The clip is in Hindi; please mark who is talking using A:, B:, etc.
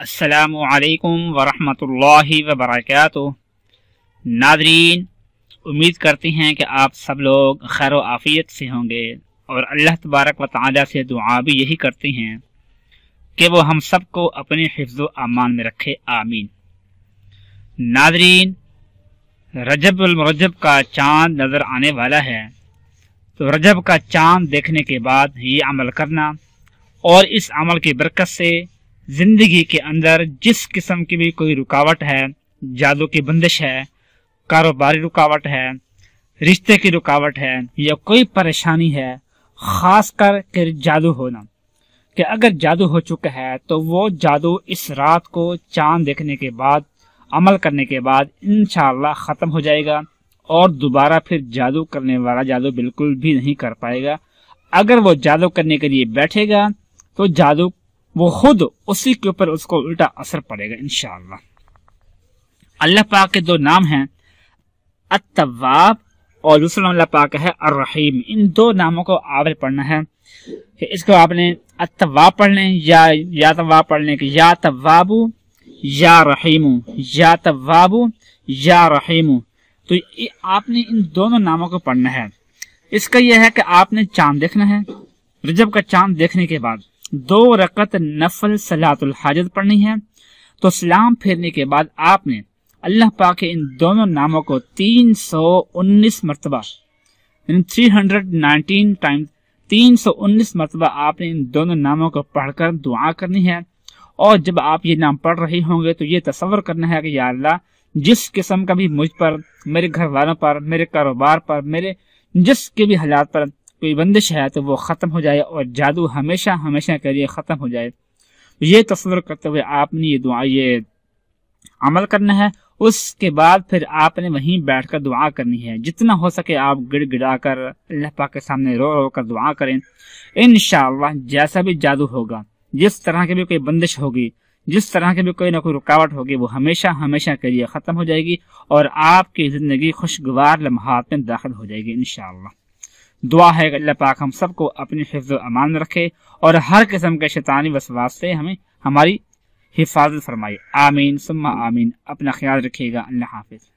A: असलकम वरहमल वबरक नादरीन उम्मीद करते हैं कि आप सब लोग खैर आफ़ियत से होंगे और अल्लाह तबारक व ताली से दुआ भी यही करते हैं कि वो हम सबको अपने हिफ्ज़ अमान में रखे आमीन नादरीन रजबरजब का चांद नज़र आने वाला है तो रजब का चांद देखने के बाद ये अमल करना और इस अमल की बरकत से जिंदगी के अंदर जिस किस्म की भी कोई रुकावट है जादू की बंदिश है कारोबारी रुकावट है रिश्ते की रुकावट है या कोई परेशानी है खास कर जादू होना कि अगर जादू हो चुका है तो वो जादू इस रात को चांद देखने के बाद अमल करने के बाद इन ख़त्म हो जाएगा और दोबारा फिर जादू करने वाला जादू बिल्कुल भी नहीं कर पाएगा अगर वो जादू करने के लिए बैठेगा तो जादू वो खुद उसी के ऊपर उसको उल्टा असर पड़ेगा इनशाला अल्लाह पाक के दो नाम हैं अतवाब और दूसरा अल्लाह पाक है अर्रहीम इन दो नामों को आवर पढ़ना है इसको आपने अतवा पढ़ लें या या तवा पढ़ लें कि या तवाबू या रहीमू या तवाबू या रहीमू तो आपने इन दोनों नामों को पढ़ना है इसका यह है कि आपने चांद देखना है रजब का चांद देखने के बाद दो रकत नफल सलातुल हाजत पढ़नी है तो सलाम फेरने के बाद आपने अल्लाह पाक के इन दोनों नामों को 319 मरतबा थ्री हंड्रेड नाइनटीन टाइम 319 मरतबा आपने इन दोनों नामों को पढ़कर दुआ करनी है और जब आप ये नाम पढ़ रहे होंगे तो ये तस्वर करना है कि या अल्लाह जिस किस्म का भी मुझ पर मेरे घर वालों पर मेरे कारोबार पर मेरे जिस के भी हालात पर कोई बंदिश है तो वो ख़त्म हो जाए और जादू हमेशा हमेशा के लिए ख़त्म हो जाए तो ये तस्वर करते हुए आपने ये दुआ ये अमल करना है उसके बाद फिर आपने वहीं बैठकर दुआ करनी है जितना हो सके आप गिड़ गिड़ा कर अल्लाह पाक के सामने रो रो कर दुआ करें इन जैसा भी जादू होगा जिस तरह की भी कोई बंदिश होगी जिस तरह की भी कोई ना कोई रुकावट होगी वो हमेशा हमेशा के लिए ख़त्म हो जाएगी और आपकी ज़िंदगी खुशगवार लम्हात में दाखिल हो जाएगी इन दुआ है अल्लाह पाक हम सबको अपने हिफ्ज अमान में रखे और हर किस्म के शैतानी वसवास से हमें हमारी हिफाजत फरमाए आमीन सुम्मा आमीन अपना ख्याल रखिएगा अल्लाह हाफिज़